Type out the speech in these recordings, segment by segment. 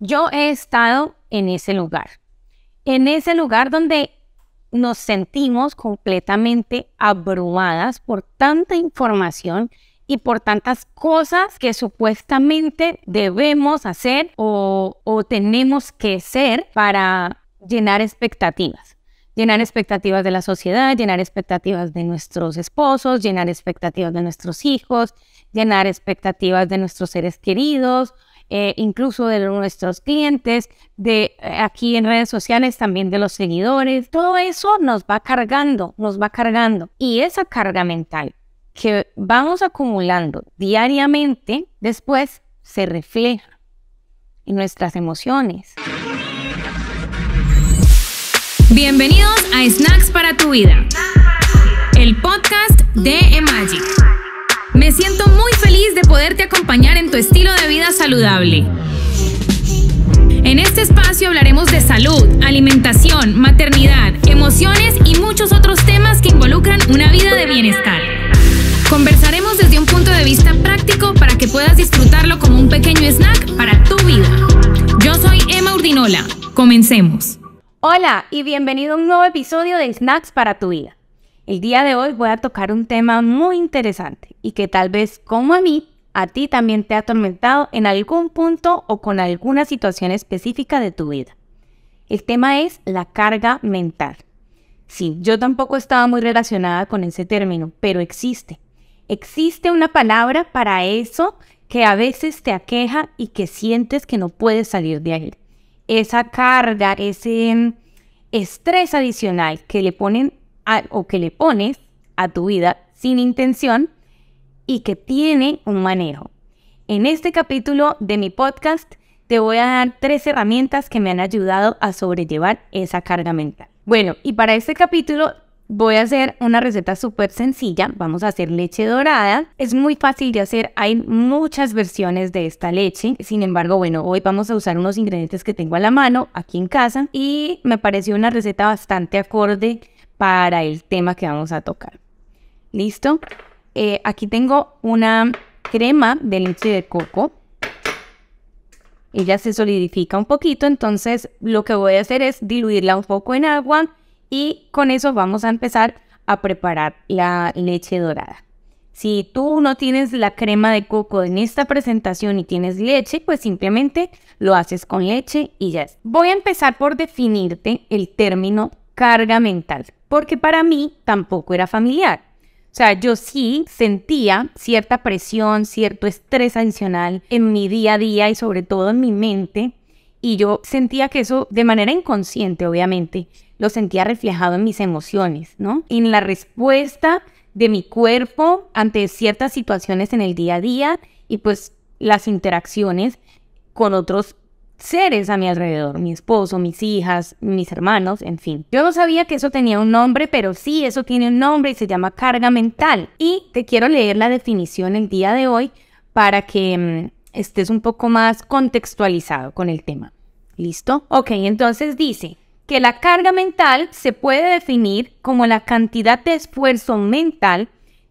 Yo he estado en ese lugar, en ese lugar donde nos sentimos completamente abrumadas por tanta información y por tantas cosas que supuestamente debemos hacer o, o tenemos que ser para llenar expectativas llenar expectativas de la sociedad, llenar expectativas de nuestros esposos, llenar expectativas de nuestros hijos, llenar expectativas de nuestros seres queridos eh, incluso de nuestros clientes, de eh, aquí en redes sociales también de los seguidores. Todo eso nos va cargando, nos va cargando. Y esa carga mental que vamos acumulando diariamente, después se refleja en nuestras emociones. Bienvenidos a Snacks para tu vida, el podcast de Emagic. Me siento muy poderte acompañar en tu estilo de vida saludable. En este espacio hablaremos de salud, alimentación, maternidad, emociones y muchos otros temas que involucran una vida de bienestar. Conversaremos desde un punto de vista práctico para que puedas disfrutarlo como un pequeño snack para tu vida. Yo soy Emma Urdinola. Comencemos. Hola y bienvenido a un nuevo episodio de Snacks para tu vida. El día de hoy voy a tocar un tema muy interesante y que tal vez como a mí a ti también te ha atormentado en algún punto o con alguna situación específica de tu vida. El tema es la carga mental. Sí, yo tampoco estaba muy relacionada con ese término, pero existe. Existe una palabra para eso que a veces te aqueja y que sientes que no puedes salir de ahí. Esa carga, ese mm, estrés adicional que le ponen o que le pones a tu vida sin intención y que tiene un manejo. En este capítulo de mi podcast te voy a dar tres herramientas que me han ayudado a sobrellevar esa carga mental. Bueno, y para este capítulo voy a hacer una receta súper sencilla. Vamos a hacer leche dorada. Es muy fácil de hacer. Hay muchas versiones de esta leche. Sin embargo, bueno, hoy vamos a usar unos ingredientes que tengo a la mano aquí en casa y me pareció una receta bastante acorde para el tema que vamos a tocar. ¿Listo? Eh, aquí tengo una crema de leche de coco. Ella se solidifica un poquito, entonces lo que voy a hacer es diluirla un poco en agua y con eso vamos a empezar a preparar la leche dorada. Si tú no tienes la crema de coco en esta presentación y tienes leche, pues simplemente lo haces con leche y ya. es. Voy a empezar por definirte el término carga mental, porque para mí tampoco era familiar. O sea, yo sí sentía cierta presión, cierto estrés adicional en mi día a día y sobre todo en mi mente. Y yo sentía que eso de manera inconsciente, obviamente, lo sentía reflejado en mis emociones, ¿no? En la respuesta de mi cuerpo ante ciertas situaciones en el día a día y pues las interacciones con otros seres a mi alrededor, mi esposo, mis hijas, mis hermanos, en fin. Yo no sabía que eso tenía un nombre, pero sí, eso tiene un nombre y se llama carga mental. Y te quiero leer la definición el día de hoy para que mm, estés un poco más contextualizado con el tema. ¿Listo? Ok, entonces dice que la carga mental se puede definir como la cantidad de esfuerzo mental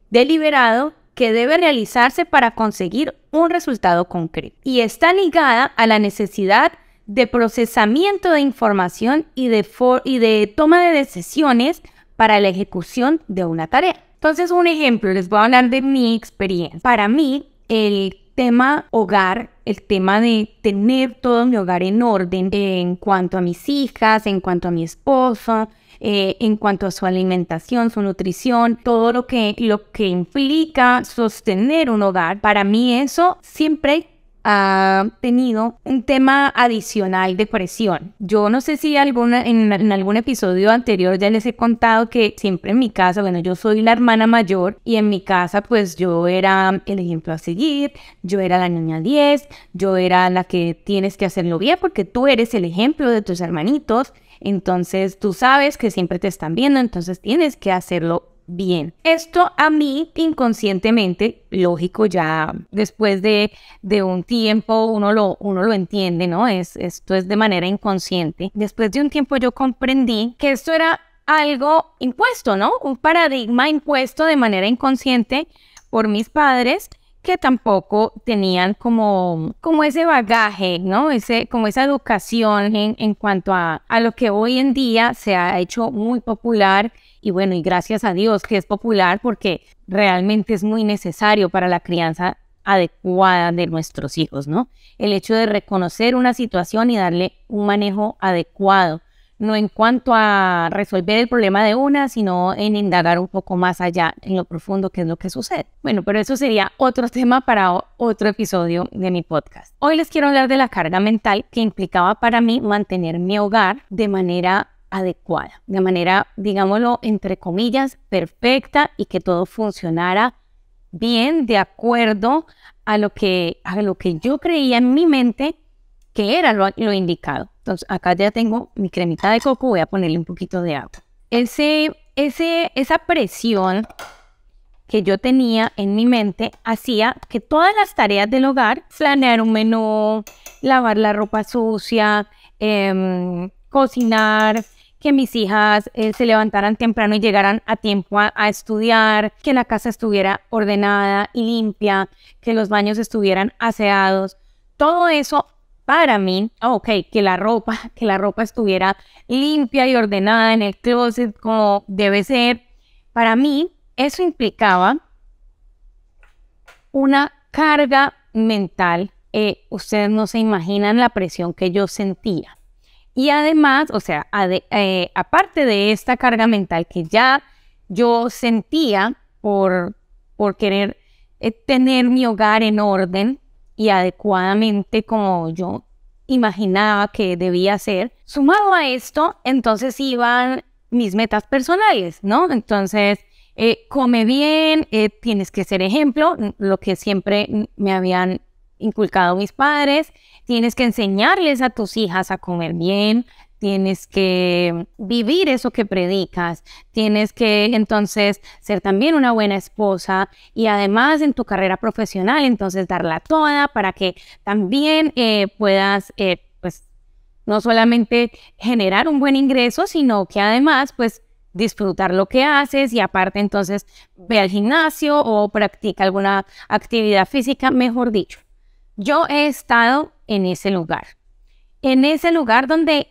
deliberado que debe realizarse para conseguir un resultado concreto y está ligada a la necesidad de procesamiento de información y de, y de toma de decisiones para la ejecución de una tarea. Entonces, un ejemplo, les voy a hablar de mi experiencia. Para mí, el tema hogar, el tema de tener todo mi hogar en orden en cuanto a mis hijas, en cuanto a mi esposo, eh, en cuanto a su alimentación, su nutrición, todo lo que, lo que implica sostener un hogar. Para mí eso siempre ha tenido un tema adicional de presión. Yo no sé si en, en, algún episodio anterior ya les he contado que siempre en mi casa, bueno, yo soy la hermana mayor y en mi casa pues yo era el ejemplo a seguir, yo era la niña 10, yo era la que tienes que hacerlo bien porque tú eres el ejemplo de tus hermanitos entonces tú sabes que siempre te están viendo, entonces tienes que hacerlo bien. Esto a mí inconscientemente, lógico, ya después de, de un tiempo uno lo, uno lo entiende, ¿no? Es, esto es de manera inconsciente. Después de un tiempo yo comprendí que esto era algo impuesto, ¿no? Un paradigma impuesto de manera inconsciente por mis padres que tampoco tenían como, como ese bagaje, ¿no? Ese, como esa educación en, en cuanto a, a lo que hoy en día se ha hecho muy popular y bueno, y gracias a Dios que es popular porque realmente es muy necesario para la crianza adecuada de nuestros hijos, ¿no? El hecho de reconocer una situación y darle un manejo adecuado no en cuanto a resolver el problema de una, sino en indagar un poco más allá, en lo profundo, que es lo que sucede. Bueno, pero eso sería otro tema para otro episodio de mi podcast. Hoy les quiero hablar de la carga mental que implicaba para mí mantener mi hogar de manera adecuada, de manera, digámoslo, entre comillas, perfecta y que todo funcionara bien de acuerdo a lo que, a lo que yo creía en mi mente que era lo, indicado. Entonces, acá ya tengo mi cremita de coco, voy a ponerle un poquito de agua. Ese, ese, esa presión que yo tenía en mi mente hacía que todas las tareas del hogar, planear un menú, lavar la ropa sucia, em, cocinar, que mis hijas eh, se levantaran temprano y llegaran a tiempo a, estudiar, que la casa estuviera ordenada y limpia, que los baños estuvieran aseados. Todo eso para mí, ah, ok, que la ropa, que la ropa estuviera limpia y ordenada en el closet como debe ser, para mí eso implicaba una carga mental. Eh, ustedes no se imaginan la presión que yo sentía. Y además, o sea, eh, aparte de esta carga mental que ya yo sentía por, por querer eh, tener mi hogar en orden, y adecuadamente como yo imaginaba que debía ser. Sumado a esto, entonces iban mis metas personales, ¿no? Entonces, eh, come bien, eh, tienes que ser ejemplo, lo que siempre me habían inculcado mis padres, tienes que enseñarles a tus hijas a comer bien, tienes que vivir eso que predicas, tienes que entonces ser también una buena esposa y además en tu carrera profesional, entonces darla toda para que también eh, puedas, eh, pues, no solamente generar un buen ingreso, sino que además, pues, disfrutar lo que haces y aparte entonces ve al gimnasio o practica alguna actividad física, mejor dicho. Yo he estado en ese lugar, en ese lugar donde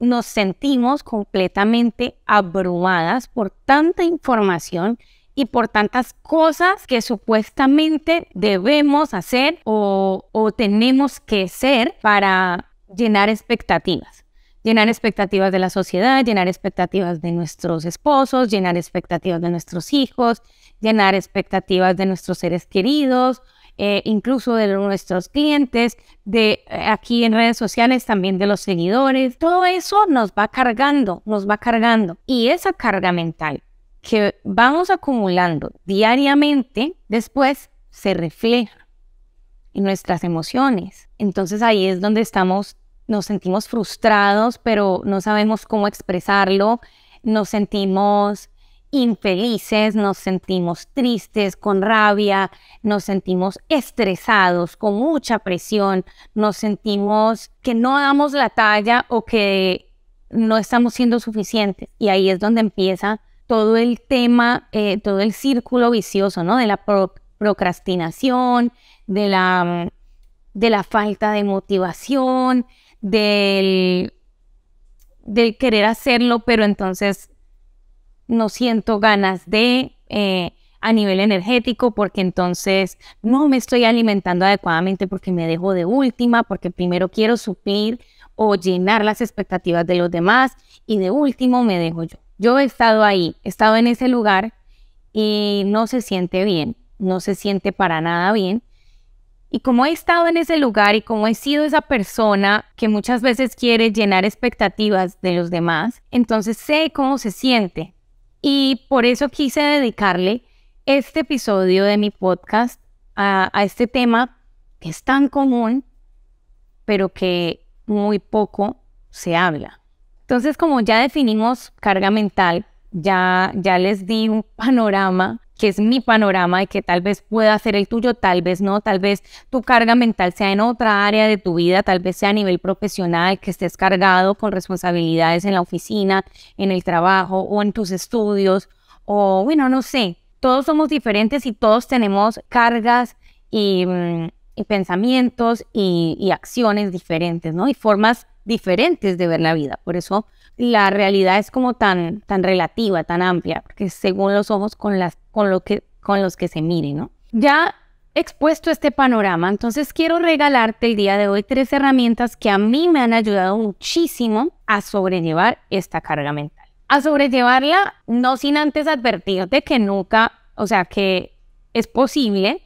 nos sentimos completamente abrumadas por tanta información y por tantas cosas que supuestamente debemos hacer o, o tenemos que ser para llenar expectativas llenar expectativas de la sociedad, llenar expectativas de nuestros esposos, llenar expectativas de nuestros hijos, llenar expectativas de nuestros seres queridos eh, incluso de nuestros clientes, de eh, aquí en redes sociales, también de los seguidores. Todo eso nos va cargando, nos va cargando. Y esa carga mental que vamos acumulando diariamente, después se refleja en nuestras emociones. Entonces ahí es donde estamos, nos sentimos frustrados, pero no sabemos cómo expresarlo, nos sentimos infelices, nos sentimos tristes, con rabia, nos sentimos estresados, con mucha presión, nos sentimos que no damos la talla o que no estamos siendo suficientes. Y ahí es donde empieza todo el tema, eh, todo el círculo vicioso, ¿no? De la procrastinación, de la, mm, de la falta de motivación, del, del querer hacerlo, pero entonces no siento ganas de eh, a nivel energético porque entonces no me estoy alimentando adecuadamente porque me dejo de última, porque primero quiero suplir o llenar las expectativas de los demás y de último me dejo yo. Yo he estado ahí, he estado en ese lugar y no se siente bien, no se siente para nada bien. Y como he estado en ese lugar y como he sido esa persona que muchas veces quiere llenar expectativas de los demás, entonces sé cómo se siente, y por eso quise dedicarle este episodio de mi podcast a, este tema que es tan común, pero que muy poco se habla. Entonces, como ya definimos carga mental, ya les di un panorama que es mi panorama y que tal vez pueda ser el tuyo, tal vez no, tal vez tu carga mental sea en otra área de tu vida, tal vez sea a nivel profesional, que estés cargado con responsabilidades en la oficina, en el trabajo o en tus estudios, o bueno, no sé, todos somos diferentes y todos tenemos cargas y, mm, pensamientos y, y acciones diferentes, ¿no? Y formas diferentes de ver la vida. Por eso la realidad es como tan, tan relativa, tan amplia, porque según los ojos con, las, con, lo que, con los que se mire, ¿no? Ya expuesto este panorama, entonces quiero regalarte el día de hoy tres herramientas que a mí me han ayudado muchísimo a sobrellevar esta carga mental. A sobrellevarla, no sin antes advertirte que nunca, o sea, que es posible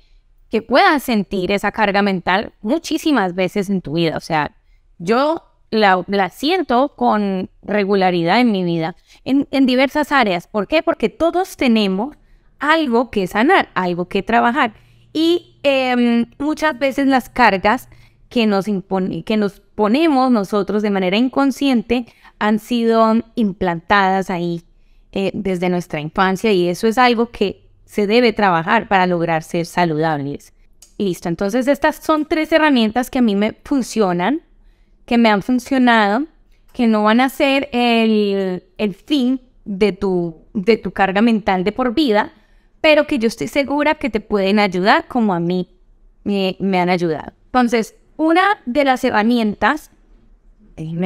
que puedas sentir esa carga mental muchísimas veces en tu vida. O sea, yo la, siento con regularidad en mi vida, en, diversas áreas. ¿Por qué? Porque todos tenemos algo que sanar, algo que trabajar. Y em, muchas veces las cargas que nos, que nos ponemos nosotros de manera inconsciente han sido implantadas ahí eh, desde nuestra infancia y eso es algo que se debe trabajar para lograr ser saludables. Listo, entonces estas son tres herramientas que a mí me funcionan que me han funcionado, que no van a ser el, fin de tu, de tu carga mental de por vida, pero que yo estoy segura que te pueden ayudar como a mí me, han ayudado. Entonces, una de las herramientas,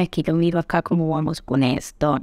aquí lo miro acá cómo vamos con esto.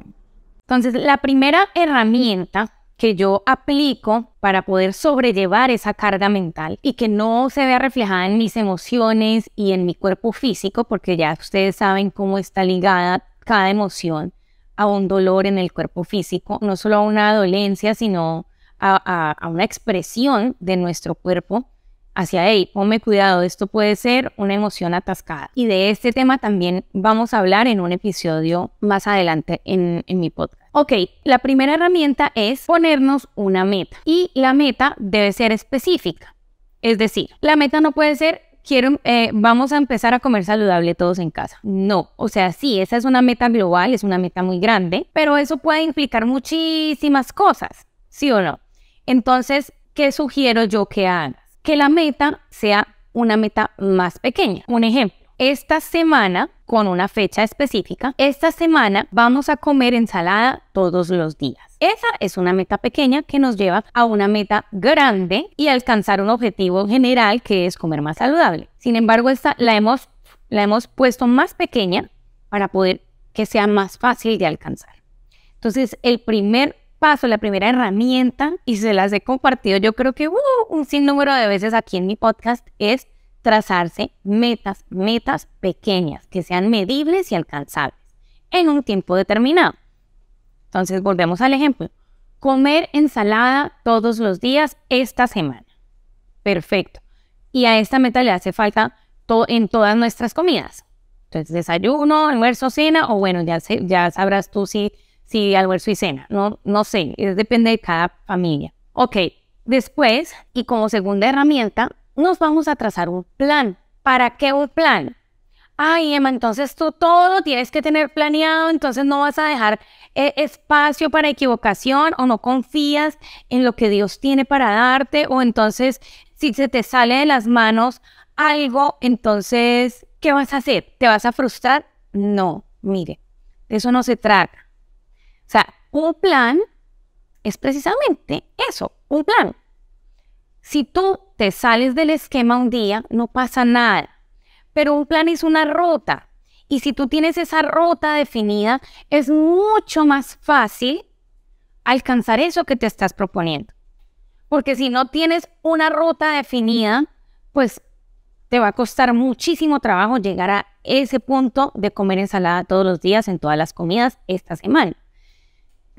Entonces, la primera herramienta que yo aplico para poder sobrellevar esa carga mental y que no se vea reflejada en mis emociones y en mi cuerpo físico, porque ya ustedes saben cómo está ligada cada emoción a un dolor en el cuerpo físico, no solo a una dolencia, sino a, una expresión de nuestro cuerpo hacia, ahí. ponme cuidado, esto puede ser una emoción atascada. Y de este tema también vamos a hablar en un episodio más adelante en mi podcast. Ok, la primera herramienta es ponernos una meta y la meta debe ser específica. Es decir, la meta no puede ser quiero, eh, vamos a empezar a comer saludable todos en casa. No, o sea, sí, esa es una meta global, es una meta muy grande, pero eso puede implicar muchísimas cosas, ¿sí o no? Entonces, ¿qué sugiero yo que hagas? Que la meta sea una meta más pequeña. Un ejemplo, esta semana con una fecha específica. Esta semana vamos a comer ensalada todos los días. Esa es una meta pequeña que nos lleva a una meta grande y alcanzar un objetivo general que es comer más saludable. Sin embargo, esta la hemos, la hemos puesto más pequeña para poder que sea más fácil de alcanzar. Entonces, el primer paso, la primera herramienta, y se las he compartido yo creo que uh, un sinnúmero de veces aquí en mi podcast, es trazarse metas, metas pequeñas que sean medibles y alcanzables en un tiempo determinado. Entonces volvemos al ejemplo. Comer ensalada todos los días esta semana. Perfecto. Y a esta meta le hace falta en todas nuestras comidas. Entonces desayuno, almuerzo, cena o bueno, ya, ya sabrás tú si, si almuerzo y cena. No, no sé, depende de cada familia. Ok, después y como segunda herramienta nos vamos a trazar un plan. ¿Para qué un plan? Ay, Emma, entonces tú todo tienes que tener planeado, entonces no vas a dejar eh, espacio para equivocación o no confías en lo que Dios tiene para darte o entonces si se te sale de las manos algo, entonces, ¿qué vas a hacer? ¿Te vas a frustrar? No, mire, de eso no se trata. O sea, un plan es precisamente eso, un plan. Si tú te sales del esquema un día, no pasa nada. Pero un plan es una ruta. Y si tú tienes esa ruta definida, es mucho más fácil alcanzar eso que te estás proponiendo. Porque si no tienes una ruta definida, pues te va a costar muchísimo trabajo llegar a ese punto de comer ensalada todos los días en todas las comidas esta semana.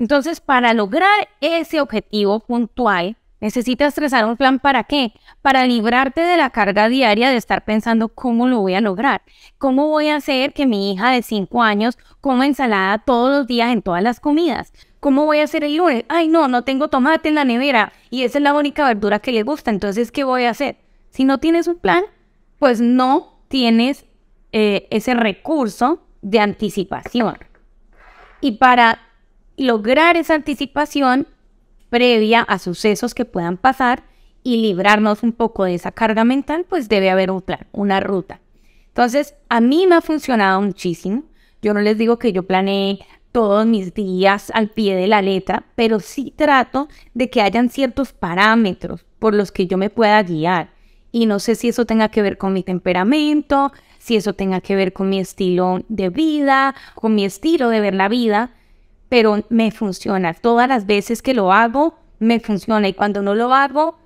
Entonces, para lograr ese objetivo puntual, Necesitas trazar un plan para qué? Para librarte de la carga diaria de estar pensando cómo lo voy a lograr, cómo voy a hacer que mi hija de 5 años coma ensalada todos los días en todas las comidas, cómo voy a hacer el lunes, ay no, no tengo tomate en la nevera y esa es la única verdura que le gusta, entonces ¿qué voy a hacer? Si no tienes un plan, pues no tienes eh, ese recurso de anticipación. Y para lograr esa anticipación, previa a sucesos que puedan pasar y librarnos un poco de esa carga mental, pues debe haber otra, una ruta. Entonces, a mí me ha funcionado muchísimo. Yo no les digo que yo planeé todos mis días al pie de la letra, pero sí trato de que hayan ciertos parámetros por los que yo me pueda guiar. Y no sé si eso tenga que ver con mi temperamento, si eso tenga que ver con mi estilo de vida, con mi estilo de ver la vida, pero me funciona. Todas las veces que lo hago, me funciona y cuando no lo hago,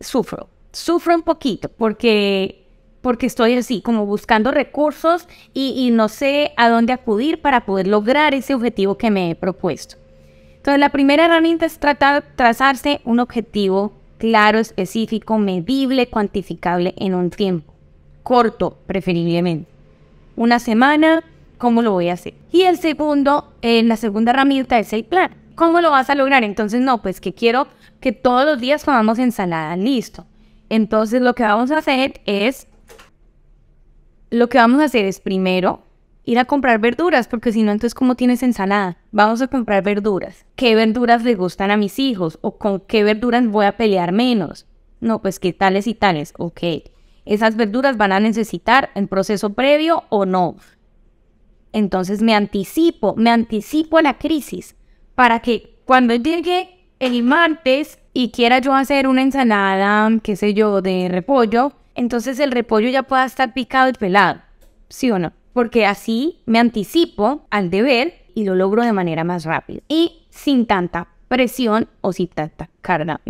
sufro. Sufro un poquito porque, porque estoy así, como buscando recursos y, no sé a dónde acudir para poder lograr ese objetivo que me he propuesto. Entonces, la primera herramienta es tratar, trazarse un objetivo claro, específico, medible, cuantificable en un tiempo, corto preferiblemente. Una semana, ¿Cómo lo voy a hacer? Y el segundo, en la segunda herramienta es el plan. ¿Cómo lo vas a lograr? Entonces, no, pues que quiero que todos los días comamos ensalada, listo. Entonces, lo que vamos a hacer es, lo que vamos a hacer es primero ir a comprar verduras, porque si no, entonces, ¿cómo tienes ensalada? Vamos a comprar verduras. ¿Qué verduras le gustan a mis hijos? ¿O con qué verduras voy a pelear menos? No, pues que tales y tales. Ok. ¿Esas verduras van a necesitar el proceso previo o no? Entonces me anticipo, me anticipo a la crisis para que cuando llegue el martes y quiera yo hacer una ensalada, qué sé yo, de repollo, entonces el repollo ya pueda estar picado y pelado, ¿sí o no? Porque así me anticipo al deber y lo logro de manera más rápida y sin tanta presión o sin tanta carga.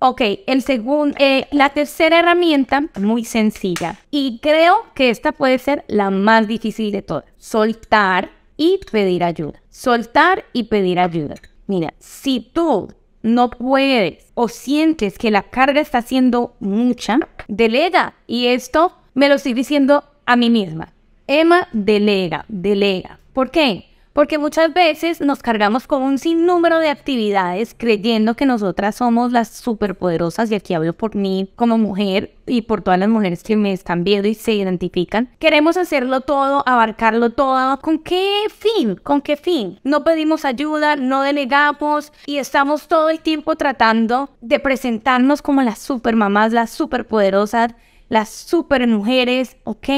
Ok, el segundo, eh, la tercera herramienta, muy sencilla, y creo que esta puede ser la más difícil de todas, soltar y pedir ayuda. Soltar y pedir ayuda. Mira, si tú no puedes o sientes que la carga está siendo mucha, delega. Y esto me lo estoy diciendo a mí misma. Emma, delega, delega. ¿Por qué? Porque muchas veces nos cargamos con un sinnúmero de actividades creyendo que nosotras somos las superpoderosas, y aquí hablo por mí como mujer y por todas las mujeres que me están viendo y se identifican. Queremos hacerlo todo, abarcarlo todo. ¿Con qué fin? ¿Con qué fin? No pedimos ayuda, no delegamos y estamos todo el tiempo tratando de presentarnos como las supermamás, las superpoderosas, las mujeres. Ok,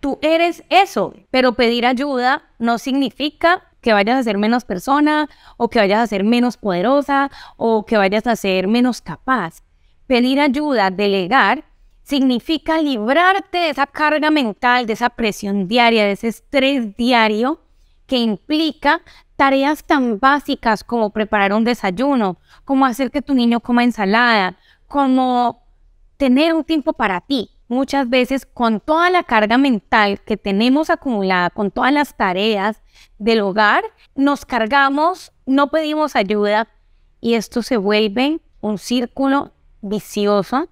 tú eres eso, pero pedir ayuda no significa que vayas a ser menos persona o que vayas a ser menos poderosa o que vayas a ser menos capaz. Pedir ayuda, delegar, significa librarte de esa carga mental, de esa presión diaria, de ese estrés diario que implica tareas tan básicas como preparar un desayuno, como hacer que tu niño coma ensalada, como tener un tiempo para ti, muchas veces con toda la carga mental que tenemos acumulada, con todas las tareas del hogar, nos cargamos, no pedimos ayuda y esto se vuelve un círculo vicioso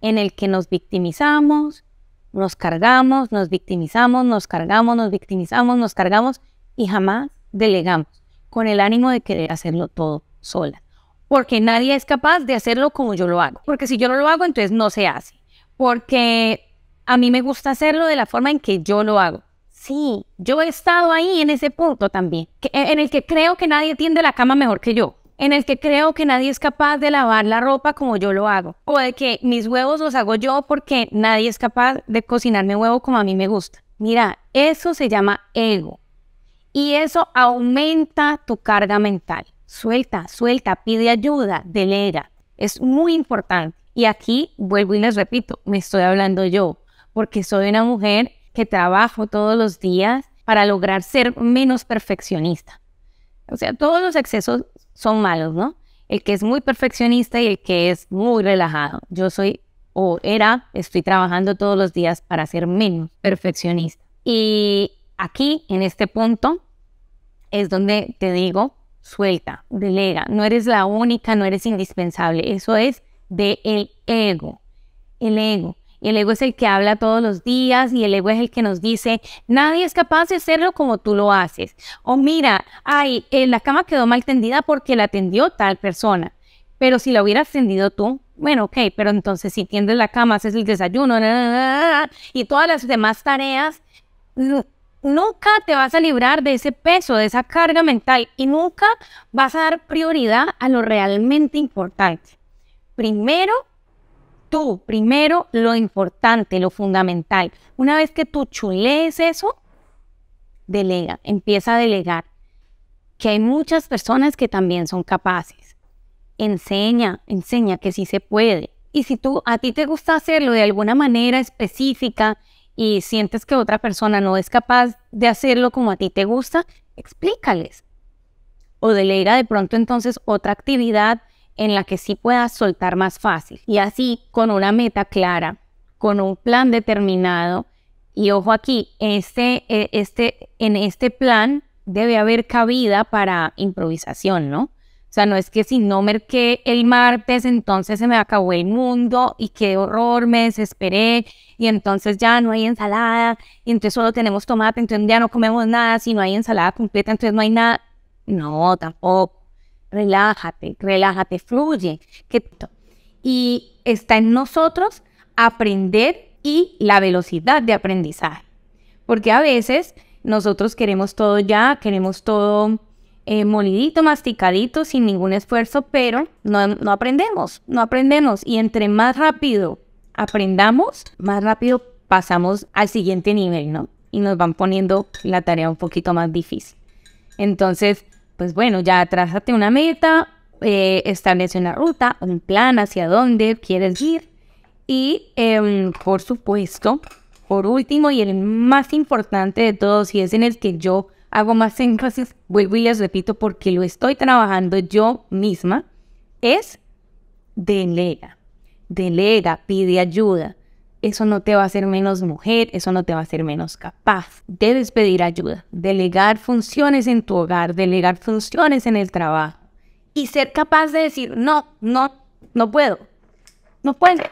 en el que nos victimizamos, nos cargamos, nos victimizamos, nos cargamos, nos victimizamos, nos cargamos y jamás delegamos con el ánimo de querer hacerlo todo sola. Porque nadie es capaz de hacerlo como yo lo hago. Porque si yo no lo hago, entonces no se hace porque a mí me gusta hacerlo de la forma en que yo lo hago. Sí, yo he estado ahí en ese punto también, eh, en el que creo que nadie tiende la cama mejor que yo, en el que creo que nadie es capaz de lavar la ropa como yo lo hago, o de que mis huevos los hago yo porque nadie es capaz de cocinarme huevo como a mí me gusta. Mira, eso se llama ego y eso aumenta tu carga mental. Suelta, suelta, pide ayuda, delega. Es muy importante. Y aquí vuelvo y les repito, me estoy hablando yo, porque soy una mujer que trabajo todos los días para lograr ser menos perfeccionista. O sea, todos los excesos son malos, ¿no? El que es muy perfeccionista y el que es muy relajado. Yo soy o era, estoy trabajando todos los días para ser menos perfeccionista. Y aquí, en este punto, es donde te digo, suelta, delega, no eres la única, no eres indispensable, eso es de el ego. El ego. El ego es el que habla todos los días y el ego es el que nos dice, nadie es capaz de hacerlo como tú lo haces. O mira, ay, eh, la cama quedó mal tendida porque la tendió tal persona. Pero si la hubieras tendido tú, bueno, ok, pero entonces si tiendes la cama, haces el desayuno y todas las demás tareas, nunca te vas a librar de ese peso, de esa carga mental y nunca vas a dar prioridad a lo realmente importante primero tú, primero lo importante, lo fundamental. Una vez que tú chulees eso, delega, empieza a delegar. Que hay muchas personas que también son capaces. Enseña, enseña que sí se puede. Y si tú a ti te gusta hacerlo de alguna manera específica y sientes que otra persona no es capaz de hacerlo como a ti te gusta, explícales. O delega de pronto entonces otra actividad en la que sí puedas soltar más fácil. Y así, con una meta clara, con un plan determinado, y ojo aquí, este, e, este, en este plan debe haber cabida para improvisación, ¿no? O sea, no es que si no merqué el martes, entonces se me acabó el mundo y qué horror, me desesperé y entonces ya no hay ensalada y entonces solo tenemos tomate, entonces ya no comemos nada, si no hay ensalada completa, entonces no hay nada. No, tampoco relájate, relájate, fluye. Que y está en nosotros aprender y la velocidad de aprendizaje. Porque a veces nosotros queremos todo ya, queremos todo eh, molidito, masticadito, sin ningún esfuerzo, pero no, no aprendemos, no aprendemos. Y entre más rápido aprendamos, más rápido pasamos al siguiente nivel, ¿no? Y nos van poniendo la tarea un poquito más difícil. Entonces, pues bueno, ya trázate una meta, eh, establece una ruta, un plan hacia dónde quieres ir. Y em, por supuesto, por último y el más importante de todos, y es en el que yo hago más énfasis, vuelvo y les repito porque lo estoy trabajando yo misma, es delega. Delega, pide ayuda eso no te va a hacer menos mujer, eso no te va a hacer menos capaz. Debes pedir ayuda, delegar funciones en tu hogar, delegar funciones en el trabajo y ser capaz de decir, no, no, no puedo, no puedo,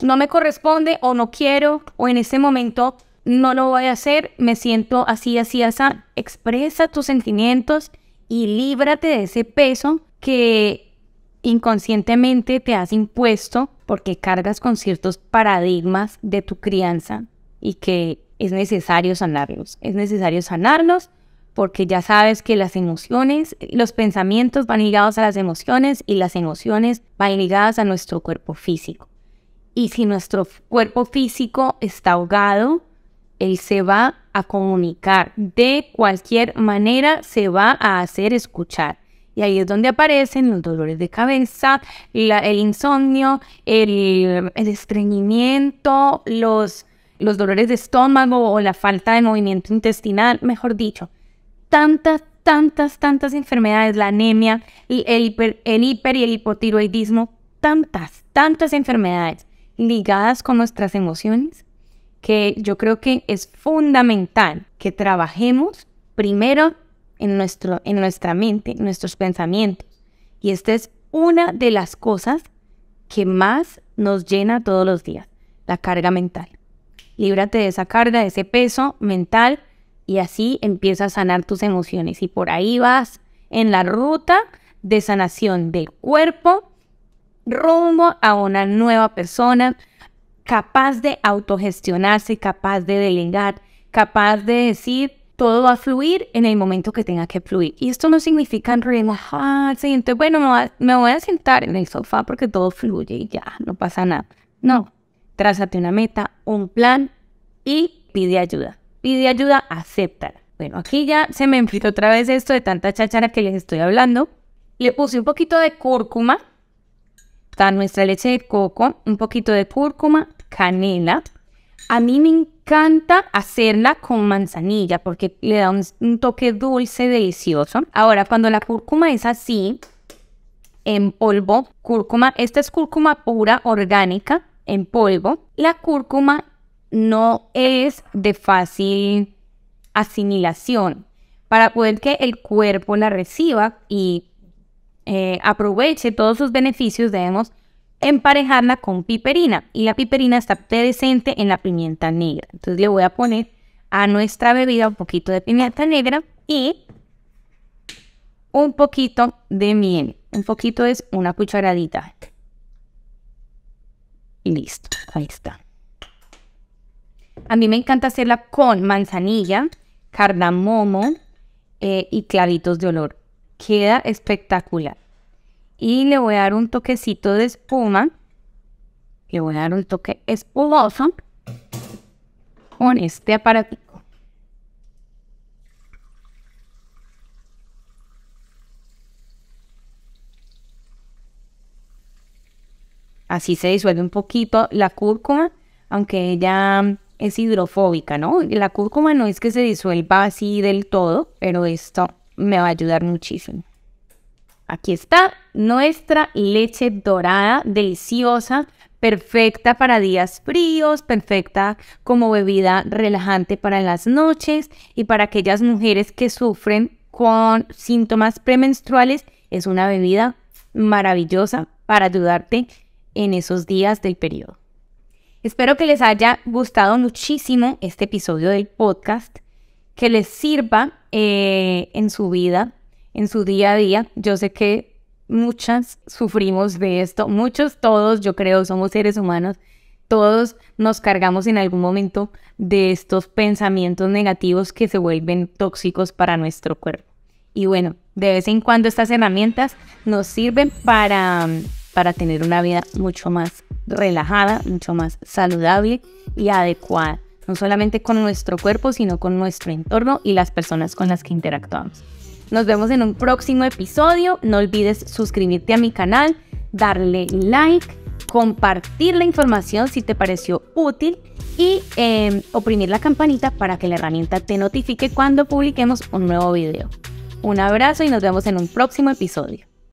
no me corresponde o no quiero o en ese momento no lo voy a hacer, me siento así, así, así. Expresa tus sentimientos y líbrate de ese peso que inconscientemente te has impuesto porque cargas con ciertos paradigmas de tu crianza y que es necesario sanarlos. Es necesario sanarlos porque ya sabes que las emociones, los pensamientos van ligados a las emociones y las emociones van ligadas a nuestro cuerpo físico. Y si nuestro cuerpo físico está ahogado, él se va a comunicar. De cualquier manera se va a hacer escuchar. Y ahí es donde aparecen los dolores de cabeza, el insomnio, el, estreñimiento, los, dolores de estómago o la falta de movimiento intestinal, mejor dicho. Tantas, tantas, tantas enfermedades, la anemia, el, el, hiper, el hiper y el hipotiroidismo, tantas, tantas enfermedades ligadas con nuestras emociones que yo creo que es fundamental que trabajemos primero en, nuestro, en nuestra mente, en nuestros pensamientos. Y esta es una de las cosas que más nos llena todos los días, la carga mental. Líbrate de esa carga, de ese peso mental y así empiezas a sanar tus emociones. Y por ahí vas en la ruta de sanación del cuerpo rumbo a una nueva persona capaz de autogestionarse, capaz de delegar, capaz de decir, todo va a fluir en el momento que tenga que fluir. Y esto no significa relajarse, ah, entonces, bueno, me, me voy a sentar en el sofá porque todo fluye y ya, no pasa nada. No, trázate una meta, un plan y pide ayuda. Pide ayuda, acéptala. Bueno, aquí ya se me enfrió otra vez esto de tanta cháchara que les estoy hablando. Le puse un poquito de cúrcuma, está nuestra leche de coco, un poquito de cúrcuma, canela, a mí me encanta hacerla con manzanilla porque le da un, toque dulce delicioso. Ahora, cuando la cúrcuma es así, en polvo, cúrcuma, esta es cúrcuma pura, orgánica, en polvo. La cúrcuma no es de fácil asimilación. Para poder que el cuerpo la reciba y eh, aproveche todos sus beneficios, debemos emparejarla con piperina. Y la piperina está presente en la pimienta negra. Entonces le voy a poner a nuestra bebida un poquito de pimienta negra y un poquito de miel. Un poquito es una cucharadita. Y listo, ahí está. A mí me encanta hacerla con manzanilla, cardamomo eh, y claritos de olor. Queda espectacular y le voy a dar un toquecito de espuma. Le voy a dar un toque espumoso con este aparatico. Así se disuelve un poquito la cúrcuma, aunque ella es hidrofóbica, ¿no? La cúrcuma no es que se disuelva así del todo, pero esto me va a ayudar muchísimo. Aquí está nuestra leche dorada, deliciosa, perfecta para días fríos, perfecta como bebida relajante para las noches y para aquellas mujeres que sufren con síntomas premenstruales, es una bebida maravillosa para ayudarte en esos días del periodo. Espero que les haya gustado muchísimo este episodio del podcast, que les sirva eh, en su vida en su día a día. Yo sé que muchas sufrimos de esto, muchos, todos, yo creo, somos seres humanos, todos nos cargamos en algún momento de estos pensamientos negativos que se vuelven tóxicos para nuestro cuerpo. Y bueno, de vez en cuando estas herramientas nos sirven para, para tener una vida mucho más relajada, mucho más saludable y adecuada, no solamente con nuestro cuerpo, sino con nuestro entorno y las personas con las que interactuamos. Nos vemos en un próximo episodio. No olvides suscribirte a mi canal, darle like, compartir la información si te pareció útil y em, oprimir la campanita para que la herramienta te notifique cuando publiquemos un nuevo video. Un abrazo y nos vemos en un próximo episodio.